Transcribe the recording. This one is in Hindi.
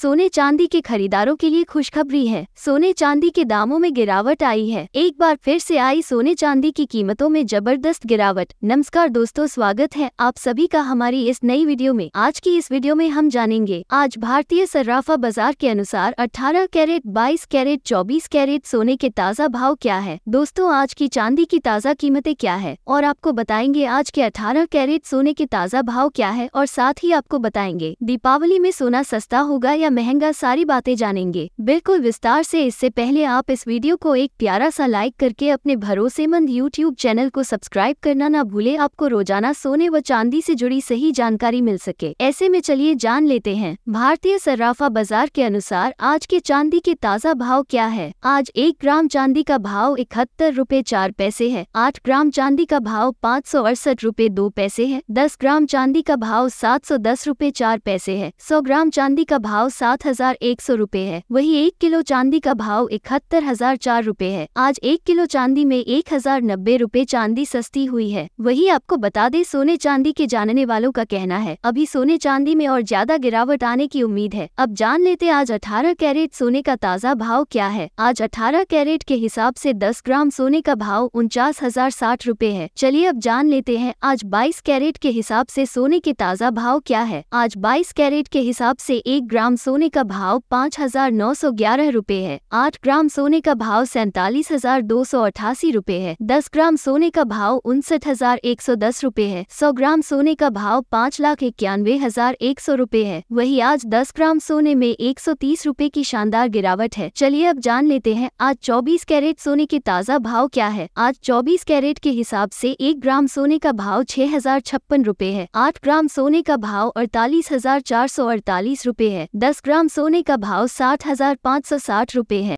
सोने चांदी के खरीदारों के लिए खुशखबरी है सोने चांदी के दामों में गिरावट आई है एक बार फिर से आई सोने चांदी की कीमतों में जबरदस्त गिरावट नमस्कार दोस्तों स्वागत है आप सभी का हमारी इस नई वीडियो में आज की इस वीडियो में हम जानेंगे आज भारतीय सर्राफा बाजार के अनुसार 18 कैरेट 22 कैरेट 24 कैरेट सोने के ताज़ा भाव क्या है दोस्तों आज की चांदी की ताज़ा कीमतें क्या है और आपको बताएंगे आज के अठारह कैरेट सोने के ताज़ा भाव क्या है और साथ ही आपको बताएंगे दीपावली में सोना सस्ता होगा या या महंगा सारी बातें जानेंगे बिल्कुल विस्तार से इससे पहले आप इस वीडियो को एक प्यारा सा लाइक करके अपने भरोसेमंद यूट्यूब चैनल को सब्सक्राइब करना ना भूले आपको रोजाना सोने व चांदी से जुड़ी सही जानकारी मिल सके ऐसे में चलिए जान लेते हैं भारतीय सर्राफा बाजार के अनुसार आज के चांदी के ताज़ा भाव क्या है आज एक ग्राम चांदी का भाव इकहत्तर रूपए चार पैसे है आठ ग्राम चांदी का भाव पाँच सौ अड़सठ रूपए दो पैसे है दस ग्राम चांदी का भाव सात सौ दस रूपए चार पैसे है सौ ग्राम चांदी का भाव सात हजार एक सौ रूपए है वही एक किलो चांदी का भाव इकहत्तर हजार चार रूपए है आज एक किलो चांदी में एक हजार नब्बे रूपए चांदी सस्ती हुई है वही आपको बता दे सोने चांदी के जानने वालों का कहना है अभी सोने चांदी में और ज्यादा गिरावट आने की उम्मीद है अब जान लेते आज अठारह कैरेट सोने का ताज़ा भाव क्या है आज अठारह कैरेट के हिसाब से दस ग्राम सोने का भाव उनचास हजार साठ रूपए है चलिए अब जान लेते हैं आज बाईस कैरेट के हिसाब से सोने के ताज़ा भाव क्या है आज बाईस कैरेट के हिसाब से एक ग्राम सोने का भाव पाँच हजार नौ सौ ग्यारह रूपए है आठ ग्राम सोने का भाव सैतालीस हजार दो सौ अठासी रूपए है दस ग्राम सोने का भाव उनसठ हजार एक सौ दस रूपए है सौ ग्राम सोने का भाव पाँच लाख इक्यानवे हजार एक सौ रूपए है वही आज दस ग्राम सोने में एक सौ तीस रूपए की शानदार गिरावट है चलिए अब जान लेते हैं आज चौबीस कैरेट सोने के ताज़ा भाव क्या है आज चौबीस कैरेट के हिसाब से एक ग्राम सोने का भाव छह हजार छप्पन रूपए है आठ ग्राम सोने का भाव अड़तालीस हजार चार सौ अड़तालीस रूपए है दस 10 ग्राम सोने का भाव साठ हजार पाँच सौ साठ रुपये है